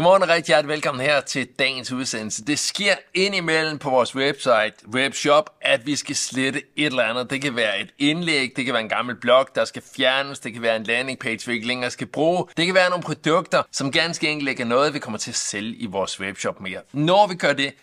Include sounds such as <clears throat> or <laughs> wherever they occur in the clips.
Godmorgen og rigtig hjertelig velkommen her til dagens udsendelse. Det sker indimellem på vores website, webshop, at vi skal slette et eller andet. Det kan være et indlæg, det kan være en gammel blog, der skal fjernes, det kan være en landing page, vi ikke længere skal bruge. Det kan være nogle produkter, som ganske enkelt ikke er noget, vi kommer til at sælge i vores webshop mere. Når vi gør det,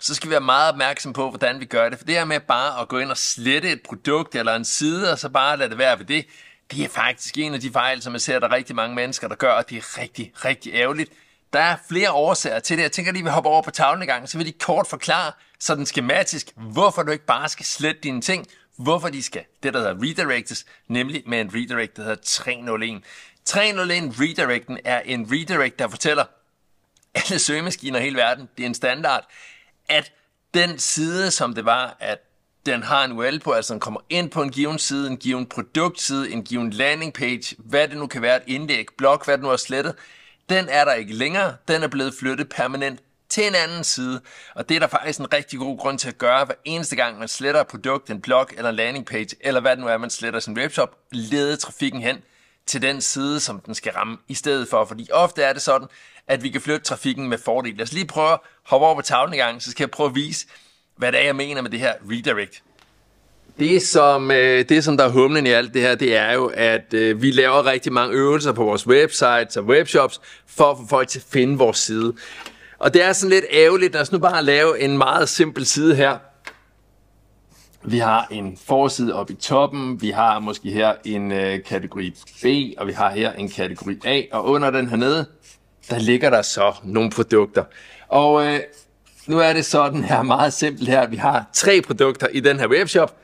så skal vi være meget opmærksom på, hvordan vi gør det. For det her med bare at gå ind og slette et produkt eller en side, og så bare lade det være ved det, det er faktisk en af de fejl, som jeg ser, at der er rigtig mange mennesker, der gør, og det er rigtig, rigtig ærgerligt. Der er flere årsager til det. Jeg tænker lige, at vi hopper over på tavlen i gang, så vil de kort forklare sådan skematisk, hvorfor du ikke bare skal slette dine ting, hvorfor de skal det, der hedder redirectes, nemlig med en redirect, der hedder 301. 301 redirecten er en redirect, der fortæller alle søgemaskiner i hele verden, det er en standard, at den side, som det var, at den har en URL på, altså den kommer ind på en given side, en given produktside, en given landing page, hvad det nu kan være, et indlæg, blog, hvad det nu er slettet, den er der ikke længere. Den er blevet flyttet permanent til en anden side. Og det er der faktisk en rigtig god grund til at gøre, hver eneste gang man sletter et produkt, en blog eller en landing page, eller hvad det nu er, man sletter sin webshop, lede trafikken hen til den side, som den skal ramme i stedet for. Fordi ofte er det sådan, at vi kan flytte trafikken med fordel. Lad os lige prøve at hoppe over på tavlen i gang, så skal jeg prøve at vise, hvad det er, jeg mener med det her redirect. Det som, øh, det, som der er humlen i alt det her, det er jo, at øh, vi laver rigtig mange øvelser på vores websites og webshops, for at få folk til at finde vores side. Og det er sådan lidt ærgerligt, lad os nu bare lave en meget simpel side her. Vi har en forside oppe i toppen, vi har måske her en øh, kategori B, og vi har her en kategori A, og under den hernede, der ligger der så nogle produkter. Og øh, nu er det sådan her meget simpelt her, at vi har tre produkter i den her webshop,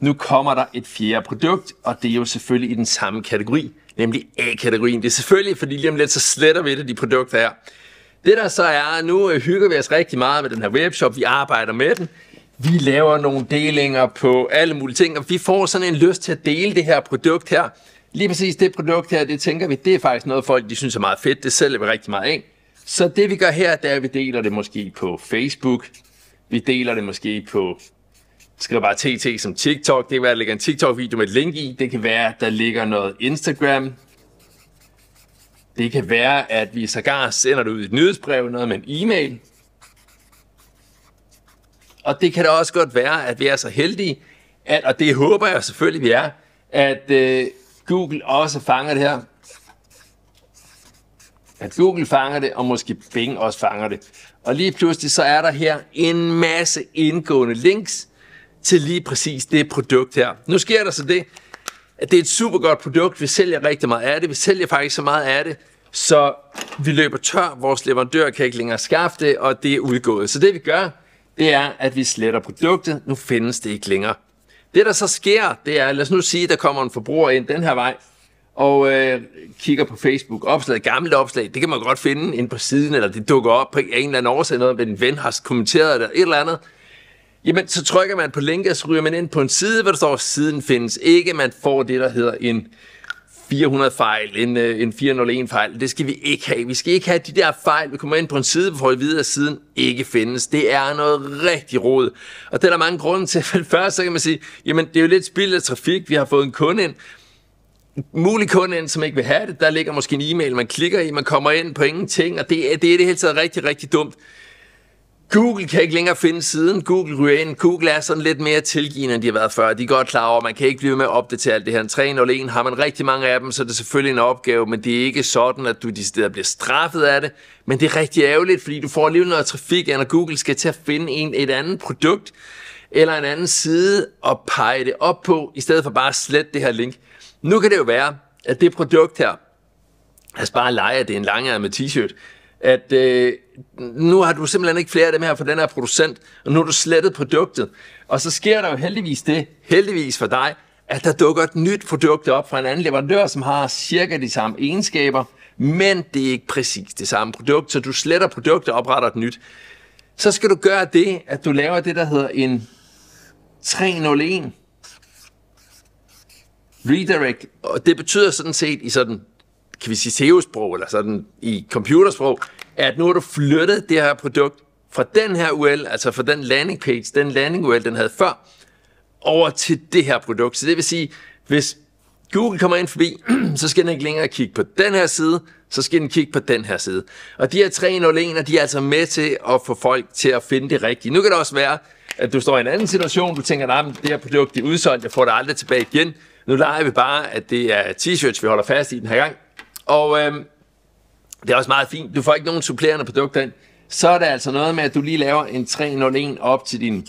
nu kommer der et fjerde produkt, og det er jo selvfølgelig i den samme kategori, nemlig A-kategorien. Det er selvfølgelig, fordi lige om lidt, så sletter vi det, de produkter her. Det der så er, nu øh, hygger vi os rigtig meget med den her webshop, vi arbejder med den. Vi laver nogle delinger på alle mulige ting, og vi får sådan en lyst til at dele det her produkt her. Lige præcis det produkt her, det tænker vi, det er faktisk noget, folk de synes er meget fedt. Det sælger vi rigtig meget af. Så det vi gør her, det er, at vi deler det måske på Facebook. Vi deler det måske på skriver bare TT som TikTok. Det kan være, at der en TikTok-video med et link i. Det kan være, at der ligger noget Instagram. Det kan være, at vi sågar sender det ud i et nyhedsbrev, noget med en e-mail. Og det kan da også godt være, at vi er så heldige, at, og det håber jeg selvfølgelig, vi er, at øh, Google også fanger det her. At Google fanger det, og måske Bing også fanger det. Og lige pludselig så er der her en masse indgående links, til lige præcis det produkt her. Nu sker der så det, at det er et super godt produkt. Vi sælger rigtig meget af det. Vi sælger faktisk så meget af det, så vi løber tør. Vores leverandør kan ikke længere skaffe det, og det er udgået. Så det vi gør, det er, at vi sletter produktet. Nu findes det ikke længere. Det, der så sker, det er, lad os nu sige, der kommer en forbruger ind den her vej, og øh, kigger på Facebook. Opslag, gamle opslag, det kan man godt finde ind på siden, eller det dukker op på en eller anden årsag, noget med en ven har kommenteret det, eller et eller andet jamen så trykker man på linket, så ryger man ind på en side, hvor der står, at siden findes ikke. Man får det, der hedder en 400-fejl, en, øh, en 401-fejl. Det skal vi ikke have. Vi skal ikke have de der fejl. Vi kommer ind på en side, hvor vi ved, at siden ikke findes. Det er noget rigtig råd. Og det er der mange grunde til. For <laughs> først så kan man sige, jamen det er jo lidt spild af trafik. Vi har fået en kunde ind. Mulig kunde ind, som ikke vil have det. Der ligger måske en e-mail, man klikker i. Man kommer ind på ingenting. Og det, det er det hele taget rigtig, rigtig dumt. Google kan ikke længere finde siden. Google ryger ind. Google er sådan lidt mere tilgivende, end de har været før. De er godt klar over, at man kan ikke blive med at opdatere alt det her. En 301 har man rigtig mange af dem, så det er selvfølgelig en opgave, men det er ikke sådan, at du decideret bliver straffet af det. Men det er rigtig ærgerligt, fordi du får alligevel noget trafik, når Google skal til at finde en, et andet produkt eller en anden side og pege det op på, i stedet for bare at slette det her link. Nu kan det jo være, at det produkt her, lad os bare lege, at det er en langærmet t-shirt, at øh, nu har du simpelthen ikke flere af dem her for den her producent, og nu har du slettet produktet. Og så sker der jo heldigvis det, heldigvis for dig, at der dukker et nyt produkt op fra en anden leverandør, som har cirka de samme egenskaber, men det er ikke præcis det samme produkt, så du sletter produktet og opretter et nyt. Så skal du gøre det, at du laver det, der hedder en 301 redirect, og det betyder sådan set i sådan kan vi sige, SEO-sprog, eller sådan i computersprog, at nu har du flyttet det her produkt fra den her URL, altså fra den landing page, den landing URL, den havde før, over til det her produkt. Så det vil sige, hvis Google kommer ind forbi, <clears throat> så skal den ikke længere kigge på den her side, så skal den kigge på den her side. Og de her 301'er, de er altså med til at få folk til at finde det rigtige. Nu kan det også være, at du står i en anden situation, du tænker, nej, det her produkt det er udsolgt, jeg får det aldrig tilbage igen. Nu leger vi bare, at det er t-shirts, vi holder fast i den her gang, og øh, det er også meget fint. Du får ikke nogen supplerende produkter ind. Så er det altså noget med, at du lige laver en 301 op til din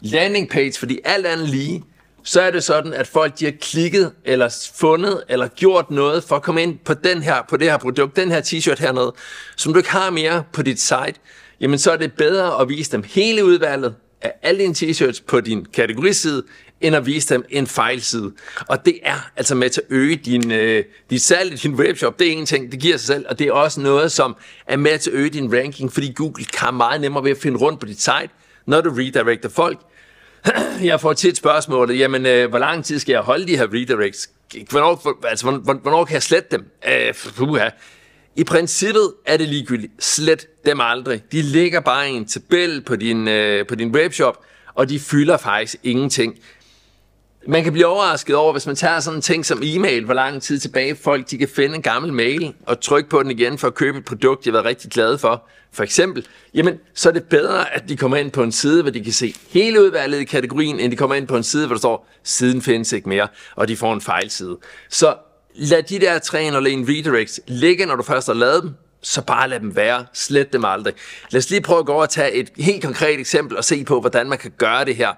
landing page, fordi alt andet lige, så er det sådan, at folk de har klikket, eller fundet, eller gjort noget for at komme ind på, den her, på det her produkt, den her t-shirt hernede, som du ikke har mere på dit site, jamen så er det bedre at vise dem hele udvalget af alle dine t-shirts på din kategoriside, end at vise dem en fejlside. Og det er altså med til at øge din, øh, dit salg i din webshop. Det er en ting, det giver sig selv, og det er også noget, som er med til at øge din ranking, fordi Google kan meget nemmere ved at finde rundt på dit site, når du redirecter folk. <clears throat> jeg får tit spørgsmålet, jamen, øh, hvor lang tid skal jeg holde de her redirects? Hvornår, altså, hvornår kan jeg slette dem? Øh, puha. I princippet er det ligegyldigt. Slet dem aldrig. De ligger bare i en tabel på din, øh, på din webshop, og de fylder faktisk ingenting man kan blive overrasket over, hvis man tager sådan en ting som e-mail, hvor lang tid tilbage folk de kan finde en gammel mail og trykke på den igen for at købe et produkt, de har været rigtig glade for, for eksempel, jamen så er det bedre, at de kommer ind på en side, hvor de kan se hele udvalget i kategorien, end de kommer ind på en side, hvor der står, siden findes ikke mere, og de får en fejlside. Så lad de der og en redirects ligge, når du først har lavet dem, så bare lad dem være. Slet dem aldrig. Lad os lige prøve at gå over og tage et helt konkret eksempel og se på, hvordan man kan gøre det her.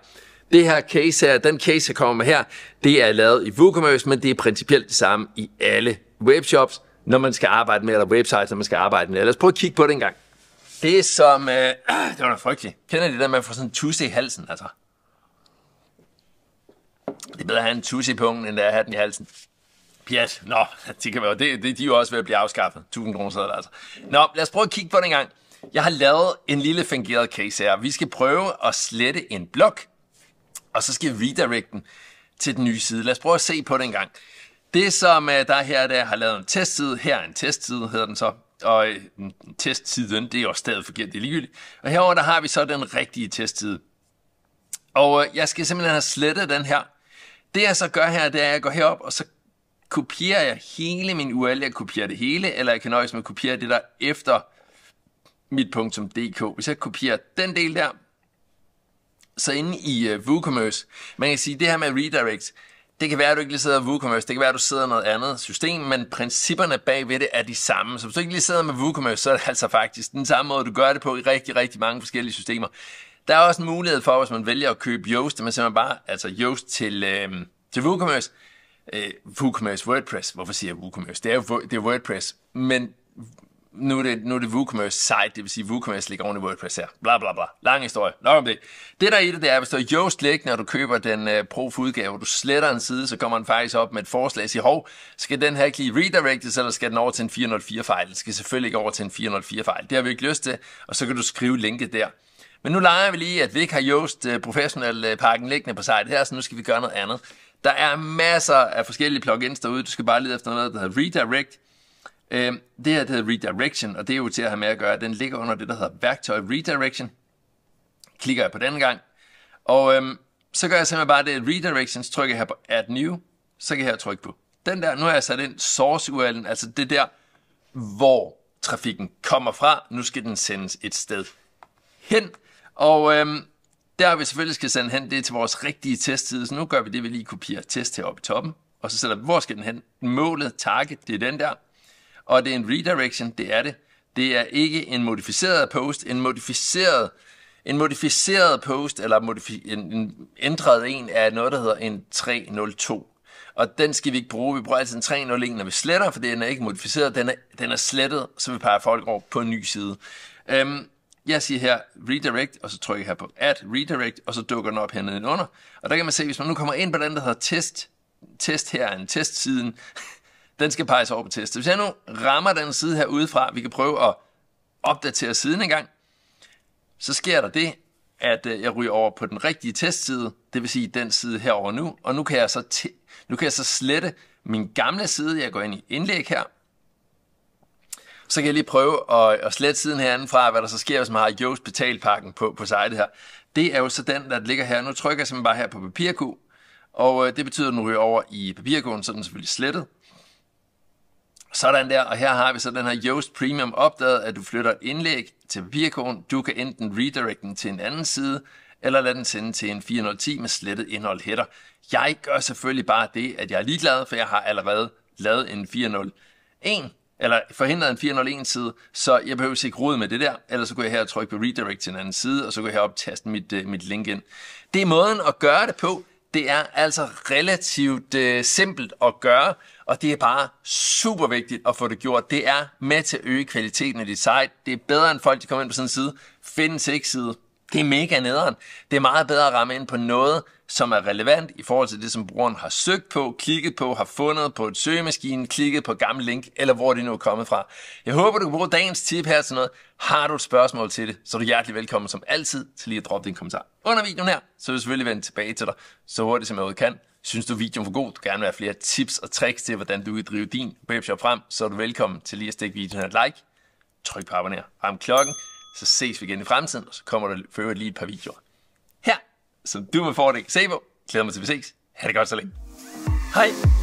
Det her case her, den case, jeg kommer med her, det er lavet i WooCommerce, men det er principielt det samme i alle webshops, når man skal arbejde med, eller websites, når man skal arbejde med. Lad os prøve at kigge på det en gang. Det som, øh, <clears throat> det var da frygteligt. Kender det der man får sådan en tusse i halsen, altså? Det er bedre at have en tusse i pungen, end at have den i halsen. Pjat, nå, <laughs> de, kan være, det, det, de er jo også ved at blive afskaffet. 1000 kroner der, altså. Nå, lad os prøve at kigge på det en gang. Jeg har lavet en lille fingeret case her. Vi skal prøve at slette en blok, og så skal jeg redirecte den til den nye side. Lad os prøve at se på den en gang. Det, som øh, der er her, der har lavet en testside. Her er en testside, hedder den så. Og øh, testsiden, det er jo stadig forkert, det er ligegyldigt. Og herover der har vi så den rigtige testside. Og øh, jeg skal simpelthen have slettet den her. Det jeg så gør her, det er, at jeg går herop, og så kopierer jeg hele min URL. Jeg kopierer det hele, eller jeg kan nøjes med at kopiere det der efter mit .dk. Hvis jeg kopierer den del der, så inde i uh, WooCommerce, man kan sige, det her med redirect, det kan være, at du ikke lige sidder i WooCommerce, det kan være, at du sidder i noget andet system, men principperne bagved det er de samme. Så hvis du ikke lige sidder med WooCommerce, så er det altså faktisk den samme måde, du gør det på i rigtig, rigtig mange forskellige systemer. Der er også en mulighed for, hvis man vælger at købe Yoast, at man simpelthen bare, altså Yoast til, øh, til WooCommerce, øh, WooCommerce, WordPress, hvorfor siger jeg WooCommerce? Det er jo det er WordPress, men nu er det, nu er det WooCommerce site, det vil sige, WooCommerce ligger oven i WordPress her. Bla bla bla. Lang historie. Nok om det. Det der er i det, det er, hvis du er Yoast Link, når du køber den uh, øh, prof-udgave, du sletter en side, så kommer den faktisk op med et forslag og siger, hov, skal den her ikke lige redirectes, eller skal den over til en 404-fejl? Den skal selvfølgelig ikke over til en 404-fejl. Det har vi ikke lyst til, og så kan du skrive linket der. Men nu leger vi lige, at vi ikke har Yoast uh, øh, Professional pakken liggende på site her, så nu skal vi gøre noget andet. Der er masser af forskellige plugins derude. Du skal bare lede efter noget, der hedder Redirect Øh, det her det hedder redirection, og det er jo til at have med at gøre. Den ligger under det, der hedder værktøj redirection. Klikker jeg på den gang. Og øhm, så gør jeg simpelthen bare det, redirections trykker her på add new, så kan jeg her trykke på den der. Nu har jeg sat ind source URL'en, altså det der, hvor trafikken kommer fra. Nu skal den sendes et sted hen. Og øhm, der vi selvfølgelig skal sende hen, det er til vores rigtige testside. Så nu gør vi det, vi lige kopierer test heroppe i toppen. Og så sætter vi, hvor skal den hen? Målet, target, det er den der og det er en redirection, det er det. Det er ikke en modificeret post, en modificeret en modificeret post, eller modifi- en, en ændret en, er noget, der hedder en 302. Og den skal vi ikke bruge. Vi bruger altid en 301, når vi sletter, for den er ikke modificeret. Den er, den er slettet, så vi peger folk over på en ny side. Um, jeg siger her redirect, og så trykker jeg her på add redirect, og så dukker den op hernede under. Og der kan man se, hvis man nu kommer ind på den, der hedder test, test her en testsiden, den skal peges over på test. Hvis jeg nu rammer den side her udefra, vi kan prøve at opdatere siden en gang, så sker der det, at øh, jeg ryger over på den rigtige testside, det vil sige den side herover nu, og nu kan jeg så, nu kan jeg så slette min gamle side, jeg går ind i indlæg her, så kan jeg lige prøve at, at slette siden herinde fra, hvad der så sker, hvis man har Yoast betalpakken på, på sitet her. Det er jo så den, der ligger her. Nu trykker jeg simpelthen bare her på papirku, og øh, det betyder, at den ryger over i papirkuen, så den er selvfølgelig slettet. Sådan der, og her har vi så den her Yoast Premium opdaget, at du flytter et indlæg til papirkorn. Du kan enten redirecte den til en anden side, eller lade den sende til en 410 med slettet indhold header. Jeg gør selvfølgelig bare det, at jeg er ligeglad, for jeg har allerede lavet en 401, eller forhindret en 401 side, så jeg behøver ikke rode med det der, eller så går jeg her og trykke på redirect til en anden side, og så går jeg herop og taste mit, øh, mit link ind. Det er måden at gøre det på, det er altså relativt øh, simpelt at gøre, og det er bare super vigtigt at få det gjort. Det er med til at øge kvaliteten af dit site. Det er bedre end folk, de kommer ind på sådan en side. Find en side. Det er mega nederen. Det er meget bedre at ramme ind på noget, som er relevant i forhold til det, som brugeren har søgt på, klikket på, har fundet på et søgemaskine, klikket på gammel link, eller hvor det nu er kommet fra. Jeg håber, du kan bruge dagens tip her til noget. Har du et spørgsmål til det, så er du hjertelig velkommen som altid til lige at droppe din kommentar under videoen her, så vil jeg selvfølgelig vende tilbage til dig så hurtigt som jeg kan. Synes du videoen var god, du gerne vil have flere tips og tricks til, hvordan du kan drive din webshop frem, så er du velkommen til lige at stikke videoen et like, tryk på abonner, ram klokken, så ses vi igen i fremtiden, og så kommer der før lige et par videoer som du med fordel se på. Glæder mig til vi ses. Ha' det godt så længe. Hej.